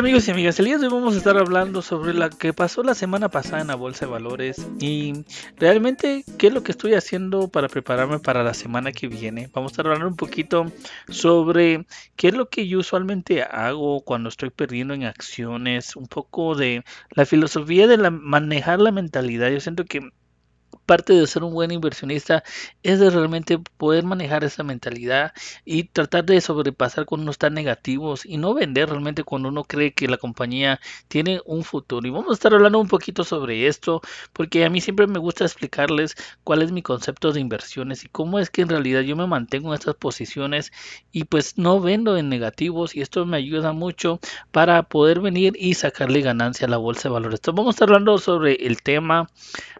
Amigos y amigas, el día de hoy vamos a estar hablando sobre lo que pasó la semana pasada en la bolsa de valores y realmente qué es lo que estoy haciendo para prepararme para la semana que viene. Vamos a estar hablando un poquito sobre qué es lo que yo usualmente hago cuando estoy perdiendo en acciones, un poco de la filosofía de manejar la mentalidad. Yo siento que parte de ser un buen inversionista es de realmente poder manejar esa mentalidad y tratar de sobrepasar cuando uno está negativos y no vender realmente cuando uno cree que la compañía tiene un futuro. Y vamos a estar hablando un poquito sobre esto porque a mí siempre me gusta explicarles cuál es mi concepto de inversiones y cómo es que en realidad yo me mantengo en estas posiciones y pues no vendo en negativos y esto me ayuda mucho para poder venir y sacarle ganancia a la bolsa de valores. Entonces vamos a estar hablando sobre el tema.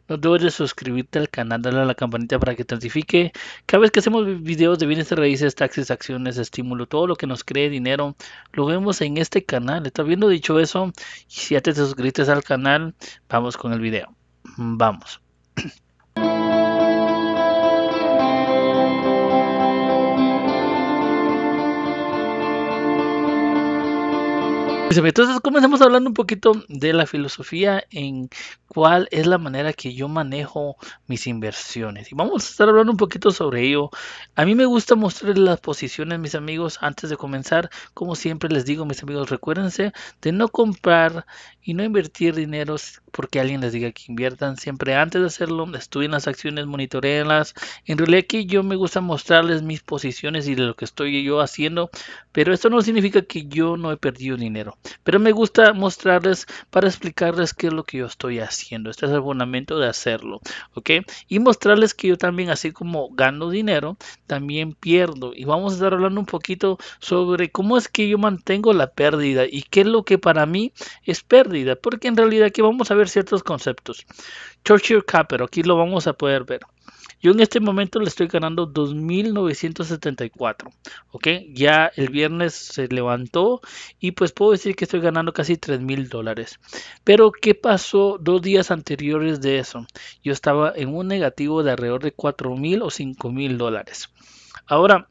No debo de suscribir suscribirte al canal, darle a la campanita para que te notifique cada vez que hacemos videos de bienes raíces, taxis, acciones, estímulo, todo lo que nos cree dinero, lo vemos en este canal. está habiendo dicho eso? Y si ya te suscribiste al canal, vamos con el video. Vamos. Pues, entonces comencemos hablando un poquito de la filosofía en cuál es la manera que yo manejo mis inversiones. Y vamos a estar hablando un poquito sobre ello. A mí me gusta mostrarles las posiciones, mis amigos, antes de comenzar. Como siempre les digo, mis amigos, recuérdense de no comprar y no invertir dinero porque alguien les diga que inviertan. Siempre antes de hacerlo, estudien las acciones, monitoreenlas. En realidad aquí yo me gusta mostrarles mis posiciones y de lo que estoy yo haciendo. Pero esto no significa que yo no he perdido dinero. Pero me gusta mostrarles para explicarles qué es lo que yo estoy haciendo. Este es el fundamento de hacerlo. ¿Ok? Y mostrarles que yo también, así como gano dinero, también pierdo. Y vamos a estar hablando un poquito sobre cómo es que yo mantengo la pérdida y qué es lo que para mí es pérdida. Porque en realidad aquí vamos a ver ciertos conceptos. Churchill pero aquí lo vamos a poder ver. Yo en este momento le estoy ganando 2.974, ¿ok? Ya el viernes se levantó y pues puedo decir que estoy ganando casi 3.000 dólares. Pero ¿qué pasó dos días anteriores de eso? Yo estaba en un negativo de alrededor de 4.000 o 5.000 dólares. Ahora,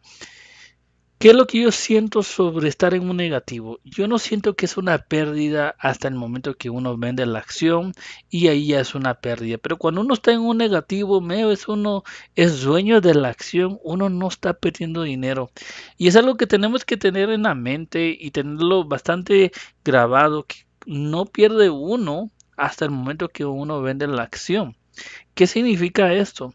¿Qué es lo que yo siento sobre estar en un negativo? Yo no siento que es una pérdida hasta el momento que uno vende la acción y ahí ya es una pérdida. Pero cuando uno está en un negativo, medio es uno es dueño de la acción, uno no está perdiendo dinero. Y es algo que tenemos que tener en la mente y tenerlo bastante grabado, que no pierde uno hasta el momento que uno vende la acción. ¿Qué significa esto?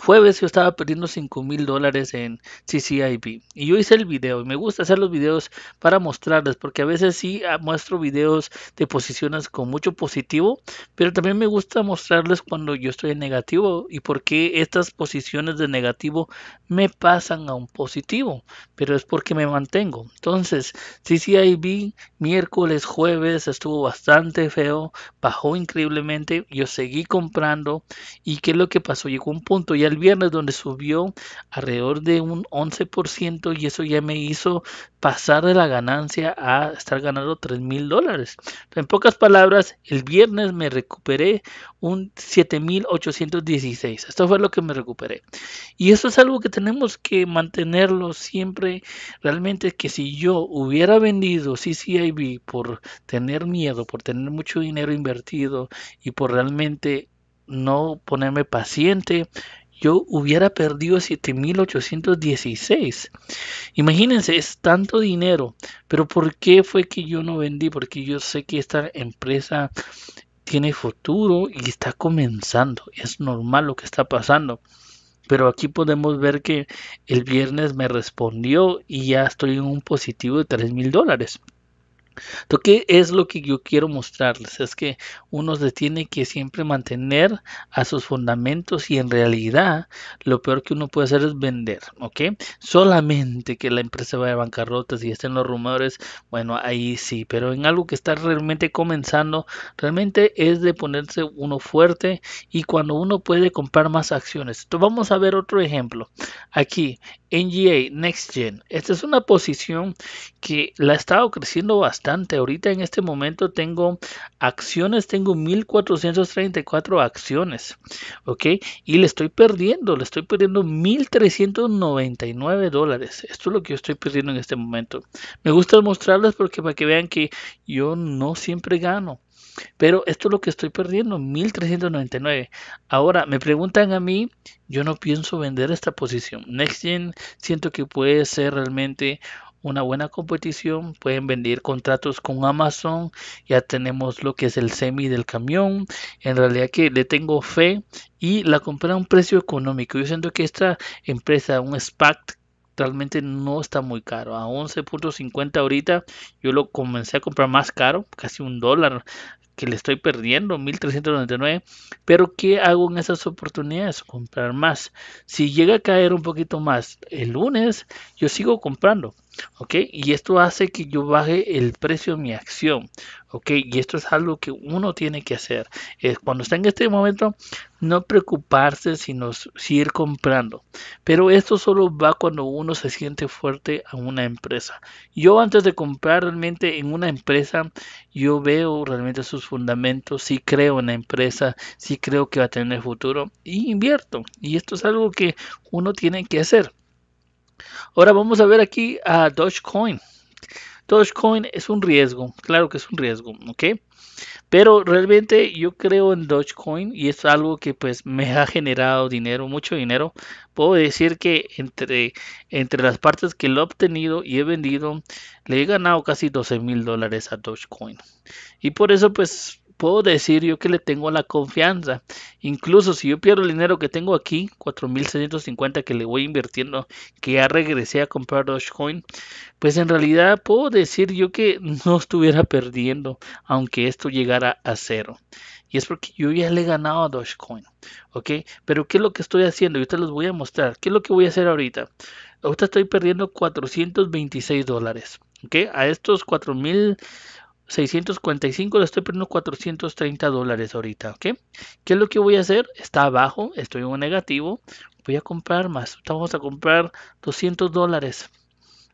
jueves yo estaba perdiendo 5 mil dólares en CCIB y yo hice el video y me gusta hacer los videos para mostrarles porque a veces sí ah, muestro videos de posiciones con mucho positivo pero también me gusta mostrarles cuando yo estoy en negativo y porque estas posiciones de negativo me pasan a un positivo pero es porque me mantengo entonces CCIB miércoles jueves estuvo bastante feo bajó increíblemente yo seguí comprando y qué es lo que pasó llegó un punto ya el viernes donde subió alrededor de un 11% y eso ya me hizo pasar de la ganancia a estar ganando 3 mil dólares. En pocas palabras, el viernes me recuperé un 7.816. Esto fue lo que me recuperé. Y eso es algo que tenemos que mantenerlo siempre. Realmente que si yo hubiera vendido CCIB por tener miedo, por tener mucho dinero invertido y por realmente no ponerme paciente, yo hubiera perdido 7.816. Imagínense, es tanto dinero, pero ¿por qué fue que yo no vendí? Porque yo sé que esta empresa tiene futuro y está comenzando. Es normal lo que está pasando. Pero aquí podemos ver que el viernes me respondió y ya estoy en un positivo de 3000 mil dólares. Entonces, ¿qué es lo que yo quiero mostrarles? Es que uno se tiene que siempre mantener a sus fundamentos y en realidad lo peor que uno puede hacer es vender, ¿ok? Solamente que la empresa vaya a bancarrota, si estén los rumores, bueno, ahí sí, pero en algo que está realmente comenzando, realmente es de ponerse uno fuerte y cuando uno puede comprar más acciones. Entonces, vamos a ver otro ejemplo. Aquí, NGA, Next Gen. Esta es una posición que la ha estado creciendo bastante. Ahorita en este momento tengo acciones, tengo 1434 acciones, ¿ok? Y le estoy perdiendo, le estoy perdiendo 1399 dólares. Esto es lo que yo estoy perdiendo en este momento. Me gusta mostrarles porque para que vean que yo no siempre gano. Pero esto es lo que estoy perdiendo, 1399. Ahora, me preguntan a mí, yo no pienso vender esta posición. NextGen siento que puede ser realmente una buena competición. Pueden vender contratos con Amazon. Ya tenemos lo que es el semi del camión. En realidad que le tengo fe y la compré a un precio económico. Yo siento que esta empresa, un SPAC realmente no está muy caro. A 11.50 ahorita yo lo comencé a comprar más caro, casi un dólar que le estoy perdiendo, 1399, pero ¿qué hago en esas oportunidades? Comprar más. Si llega a caer un poquito más el lunes, yo sigo comprando, ¿ok? Y esto hace que yo baje el precio de mi acción. ¿ok? Y esto es algo que uno tiene que hacer. Es cuando está en este momento, no preocuparse sino seguir comprando. Pero esto solo va cuando uno se siente fuerte a una empresa. Yo antes de comprar realmente en una empresa, yo veo realmente sus fundamentos, si creo en la empresa, si creo que va a tener futuro y invierto. Y esto es algo que uno tiene que hacer. Ahora vamos a ver aquí a Dogecoin. Dogecoin es un riesgo, claro que es un riesgo, ¿ok? Pero realmente yo creo en Dogecoin y es algo que pues me ha generado dinero, mucho dinero. Puedo decir que entre, entre las partes que lo he obtenido y he vendido, le he ganado casi 12 mil dólares a Dogecoin. Y por eso pues puedo decir yo que le tengo la confianza. Incluso si yo pierdo el dinero que tengo aquí, 4.650 que le voy invirtiendo, que ya regresé a comprar Dogecoin, pues en realidad puedo decir yo que no estuviera perdiendo, aunque esto llegara a cero. Y es porque yo ya le he ganado a Dogecoin. ¿Ok? Pero ¿qué es lo que estoy haciendo? Yo te los voy a mostrar. ¿Qué es lo que voy a hacer ahorita? Ahorita estoy perdiendo 426 dólares. ¿Ok? A estos 4.000... 645, le estoy perdiendo 430 dólares ahorita, ¿ok? ¿Qué es lo que voy a hacer? Está abajo, estoy en un negativo, voy a comprar más, vamos a comprar 200 dólares,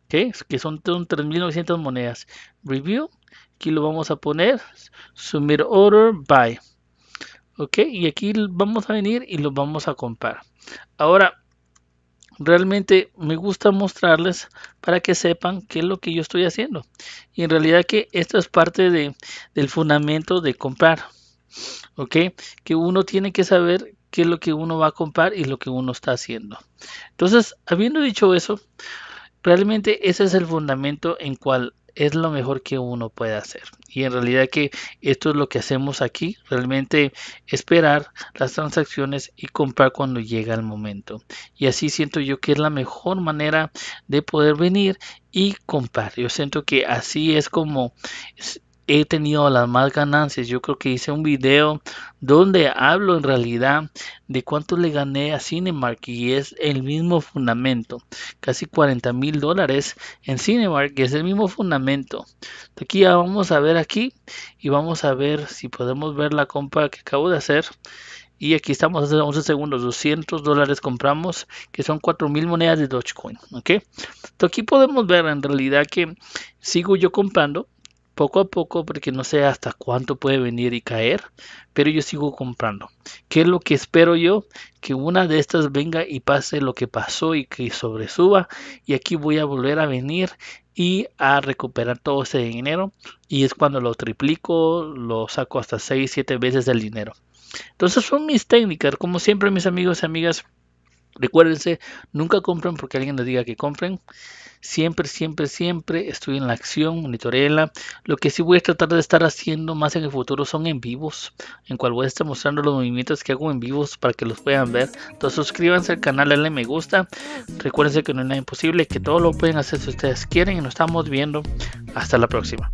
¿ok? Que son 3.900 monedas. Review, aquí lo vamos a poner, Sumir order, buy, ¿ok? Y aquí vamos a venir y lo vamos a comprar. Ahora, realmente me gusta mostrarles para que sepan qué es lo que yo estoy haciendo. Y en realidad que esto es parte de, del fundamento de comprar. ¿Ok? Que uno tiene que saber qué es lo que uno va a comprar y lo que uno está haciendo. Entonces, habiendo dicho eso, realmente ese es el fundamento en cual es lo mejor que uno puede hacer. Y en realidad que esto es lo que hacemos aquí, realmente esperar las transacciones y comprar cuando llega el momento. Y así siento yo que es la mejor manera de poder venir y comprar. Yo siento que así es como he tenido las más ganancias. Yo creo que hice un video donde hablo en realidad de cuánto le gané a Cinemark y es el mismo fundamento. Casi 40 mil dólares en Cinemark y es el mismo fundamento. Aquí ya vamos a ver aquí y vamos a ver si podemos ver la compra que acabo de hacer. Y aquí estamos hace 11 segundos, 200 dólares compramos, que son mil monedas de Dogecoin, ¿ok? aquí podemos ver en realidad que sigo yo comprando, poco a poco porque no sé hasta cuánto puede venir y caer, pero yo sigo comprando. ¿Qué es lo que espero yo? Que una de estas venga y pase lo que pasó y que sobresuba y aquí voy a volver a venir y a recuperar todo ese dinero y es cuando lo triplico, lo saco hasta 6, 7 veces del dinero. Entonces son mis técnicas, como siempre mis amigos y amigas Recuérdense, nunca compren porque alguien les diga que compren. Siempre, siempre, siempre estoy en la acción, monitoreela. Lo que sí voy a tratar de estar haciendo más en el futuro son en vivos, en cual voy a estar mostrando los movimientos que hago en vivos para que los puedan ver. Entonces suscríbanse al canal, denle me gusta. Recuerden que no es nada imposible, que todo lo pueden hacer si ustedes quieren y nos estamos viendo. Hasta la próxima.